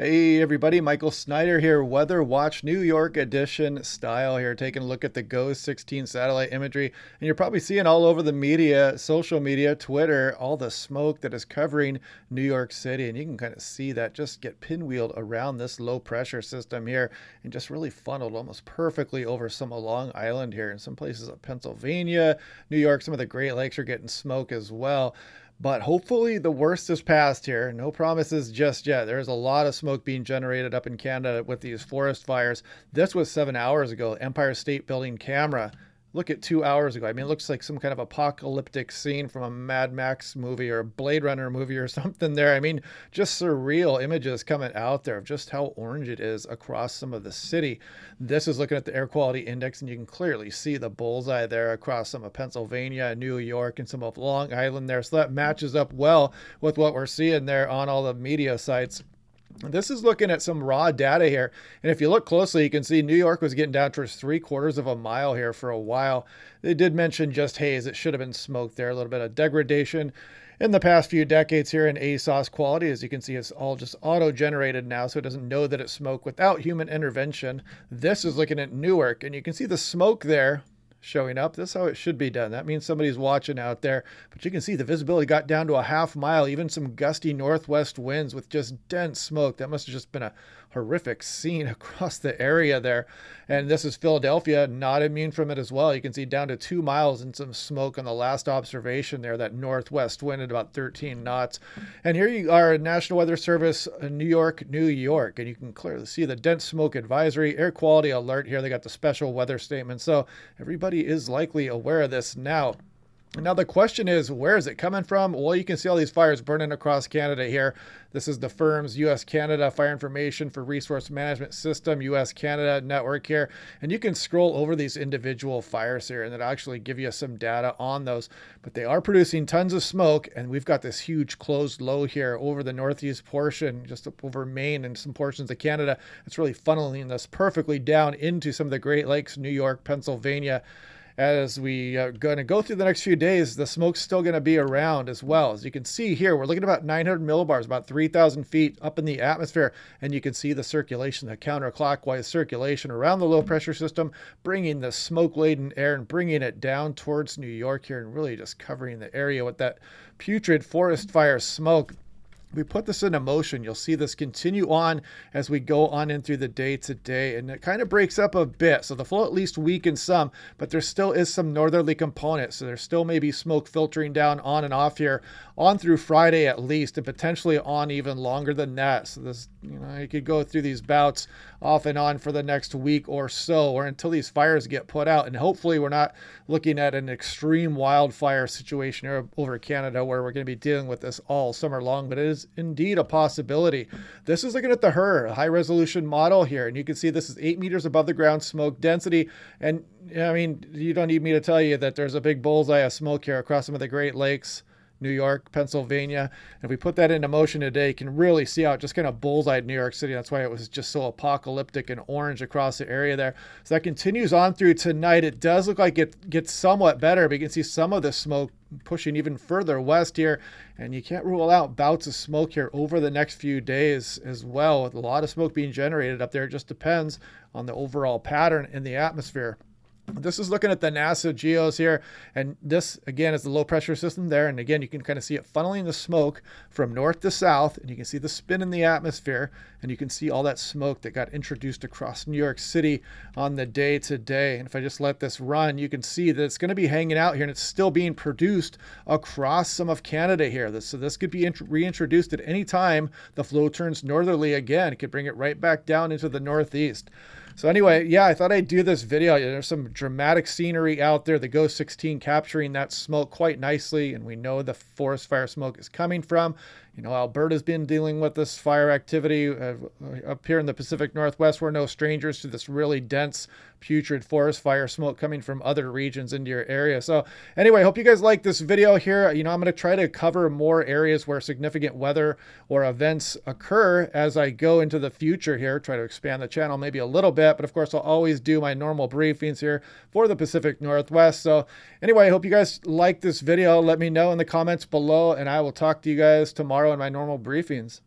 Hey everybody, Michael Snyder here, Weather Watch New York edition style here, taking a look at the GO 16 satellite imagery. And you're probably seeing all over the media, social media, Twitter, all the smoke that is covering New York City. And you can kind of see that just get pinwheeled around this low pressure system here and just really funneled almost perfectly over some Long Island here. and some places of Pennsylvania, New York, some of the Great Lakes are getting smoke as well. But hopefully the worst is past here. No promises just yet. There's a lot of smoke being generated up in Canada with these forest fires. This was seven hours ago. Empire State Building camera look at two hours ago. I mean, it looks like some kind of apocalyptic scene from a Mad Max movie or a Blade Runner movie or something there. I mean, just surreal images coming out there of just how orange it is across some of the city. This is looking at the air quality index, and you can clearly see the bullseye there across some of Pennsylvania, New York, and some of Long Island there. So that matches up well with what we're seeing there on all the media sites this is looking at some raw data here. And if you look closely, you can see New York was getting down towards three quarters of a mile here for a while. They did mention just haze. It should have been smoke there, a little bit of degradation in the past few decades here in ASOS quality. As you can see, it's all just auto generated now, so it doesn't know that it's smoke without human intervention. This is looking at Newark, and you can see the smoke there showing up. That's how it should be done. That means somebody's watching out there. But you can see the visibility got down to a half mile, even some gusty northwest winds with just dense smoke. That must have just been a horrific scene across the area there. And this is Philadelphia, not immune from it as well. You can see down to two miles and some smoke on the last observation there, that northwest wind at about 13 knots. And here you are, National Weather Service, uh, New York, New York. And you can clearly see the dense smoke advisory, air quality alert here. They got the special weather statement. So everybody is likely aware of this now. Now, the question is, where is it coming from? Well, you can see all these fires burning across Canada here. This is the firm's US Canada Fire Information for Resource Management System, US Canada network here. And you can scroll over these individual fires here, and it'll actually give you some data on those. But they are producing tons of smoke, and we've got this huge closed low here over the northeast portion, just over Maine and some portions of Canada. It's really funneling this perfectly down into some of the Great Lakes, New York, Pennsylvania as we are uh, going to go through the next few days, the smoke's still going to be around as well. As you can see here, we're looking about 900 millibars, about 3,000 feet up in the atmosphere, and you can see the circulation, the counterclockwise circulation around the low pressure system, bringing the smoke-laden air and bringing it down towards New York here and really just covering the area with that putrid forest fire smoke we put this into motion. You'll see this continue on as we go on in through the day today, and it kind of breaks up a bit. So the flow at least weakens some, but there still is some northerly component. So there still may be smoke filtering down on and off here on through Friday at least, and potentially on even longer than that. So this, you know, you could go through these bouts off and on for the next week or so, or until these fires get put out. And hopefully, we're not looking at an extreme wildfire situation over Canada where we're going to be dealing with this all summer long. But it is is indeed a possibility. This is looking at the HER, high resolution model here, and you can see this is eight meters above the ground smoke density. And I mean, you don't need me to tell you that there's a big bullseye of smoke here across some of the Great Lakes. New York, Pennsylvania. If we put that into motion today, you can really see how it just kind of bullseyed New York City. That's why it was just so apocalyptic and orange across the area there. So that continues on through tonight. It does look like it gets somewhat better, but you can see some of the smoke pushing even further west here. And you can't rule out bouts of smoke here over the next few days as well, with a lot of smoke being generated up there. It just depends on the overall pattern in the atmosphere this is looking at the NASA geos here. And this, again, is the low pressure system there. And again, you can kind of see it funneling the smoke from north to south. And you can see the spin in the atmosphere. And you can see all that smoke that got introduced across New York City on the day today. And if I just let this run, you can see that it's going to be hanging out here and it's still being produced across some of Canada here. so this could be reintroduced at any time the flow turns northerly again. It could bring it right back down into the northeast. So anyway, yeah, I thought I'd do this video. There's some dramatic scenery out there. The Ghost 16 capturing that smoke quite nicely, and we know the forest fire smoke is coming from. You know, Alberta's been dealing with this fire activity uh, up here in the Pacific Northwest. We're no strangers to this really dense, putrid forest fire smoke coming from other regions into your area. So anyway, hope you guys like this video here. You know, I'm going to try to cover more areas where significant weather or events occur as I go into the future here. Try to expand the channel maybe a little bit. But of course, I'll always do my normal briefings here for the Pacific Northwest. So, anyway, I hope you guys like this video. Let me know in the comments below, and I will talk to you guys tomorrow in my normal briefings.